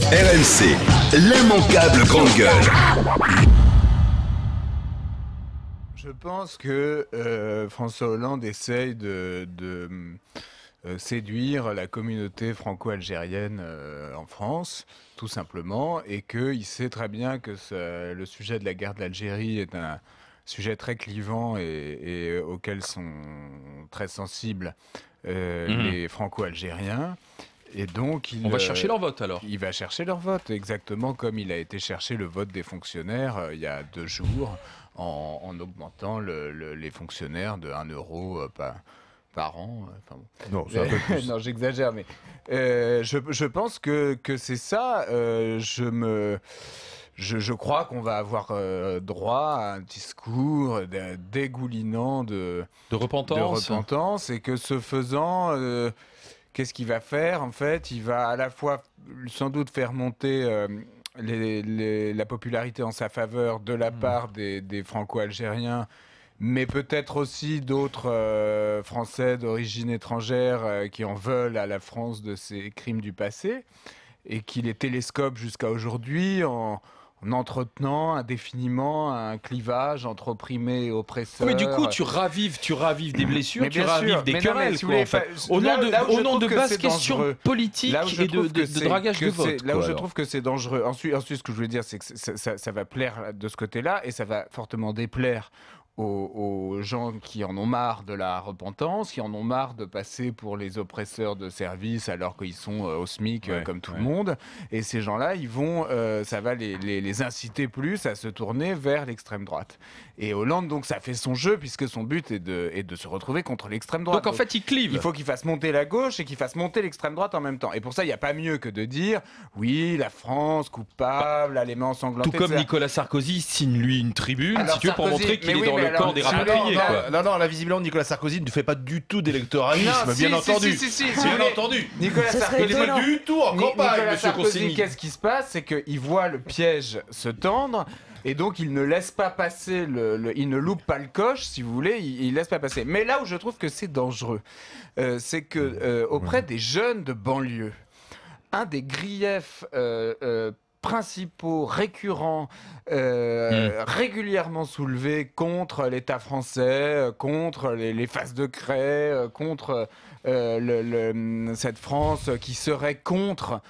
RMC, l'immanquable grande gueule. Je pense que euh, François Hollande essaye de, euh, séduire la communauté franco-algérienne euh, en France, tout simplement, et qu'il sait très bien que le sujet de la guerre de l'Algérie est un sujet très clivant et, auquel sont très sensibles mmh. les franco-algériens. Et donc, il, on va euh, chercher leur vote alors. Il va chercher leur vote, exactement comme il a été chercher le vote des fonctionnaires euh, il y a deux jours en, augmentant les fonctionnaires de 1 euro euh, par, an. Non, c'est un peu plus. non, j'exagère, mais je, je, pense que, que c'est ça. je me. Je, crois qu'on va avoir droit à un discours dégoulinant de, de repentance. de repentance. et que ce faisant, qu'est-ce qu'il va faire En fait, il va à la fois sans doute faire monter euh, la popularité en sa faveur de la hmm. part des, Franco-Algériens, mais peut-être aussi d'autres euh, Français d'origine étrangère euh, qui en veulent à la France de ses crimes du passé, et qui les télescopent jusqu'à aujourd'hui en en entretenant indéfiniment un clivage entre opprimés et oppresseurs. Mais du coup, tu ravives, tu ravives des blessures, tu ravives des querelles. Au nom de, au basse question politique et de, de, dragage de vote. Là où je trouve que c'est dangereux. Ensuite, ensuite, ce que je voulais dire, c'est que ça, va plaire de ce côté-là et ça va fortement déplaire aux, gens qui en ont marre de la repentance, qui en ont marre de passer pour les oppresseurs de service alors qu'ils sont euh, au SMIC euh, comme tout le monde. Et ces gens-là, ils vont, euh, ça va les, inciter plus à se tourner vers l'extrême droite. Et Hollande, donc, ça fait son jeu puisque son but est de, de se retrouver contre l'extrême droite. Donc, en fait, il clive. Il faut qu'il fasse monter la gauche et qu'il fasse monter l'extrême droite en même temps. Et pour ça, il n'y a pas mieux que de dire oui, la France coupable, bah, sanglante Tout comme Nicolas Sarkozy signe lui une tribune, alors, si pour montrer qu'il est oui, le des rapatriés. Non, non, là, visiblement, Nicolas Sarkozy ne fait pas du tout d'électoralisme, bien entendu. Si, si, bien entendu. Nicolas Sarkozy. Il n'est pas du tout en campagne, monsieur Consigny. qu'est-ce qui se passe C'est qu'il voit le piège se tendre. Et donc, il ne laisse pas passer, le, il ne loupe pas le coche, si vous voulez, il, ne laisse pas passer. Mais là où je trouve que c'est dangereux, euh, c'est que euh, auprès des jeunes de banlieue, un des griefs euh, principaux, récurrents, euh, hmm. régulièrement soulevés contre l'État français, euh, contre les, les, faces de craie, euh, contre le, hmm, cette France qui serait contre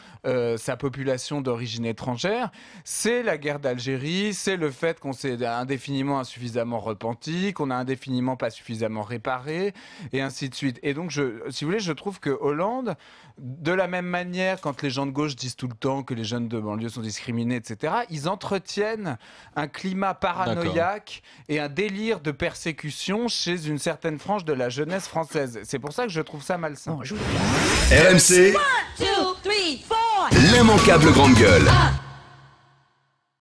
sa population d'origine étrangère. C'est la guerre d'Algérie, c'est le fait qu'on s'est indéfiniment insuffisamment repenti, qu'on a indéfiniment pas suffisamment réparé, et ainsi de suite. Et donc, je, si vous voulez, je trouve que Hollande, de la même manière, quand les gens de gauche disent tout le temps que les jeunes de banlieue sont discriminés, etc., ils entretiennent un climat paranoïaque et un délire de persécution chez une certaine frange de la jeunesse française. C'est pour ça que je trouve ça malsain. RMC. L'immanquable grande gueule. Ah.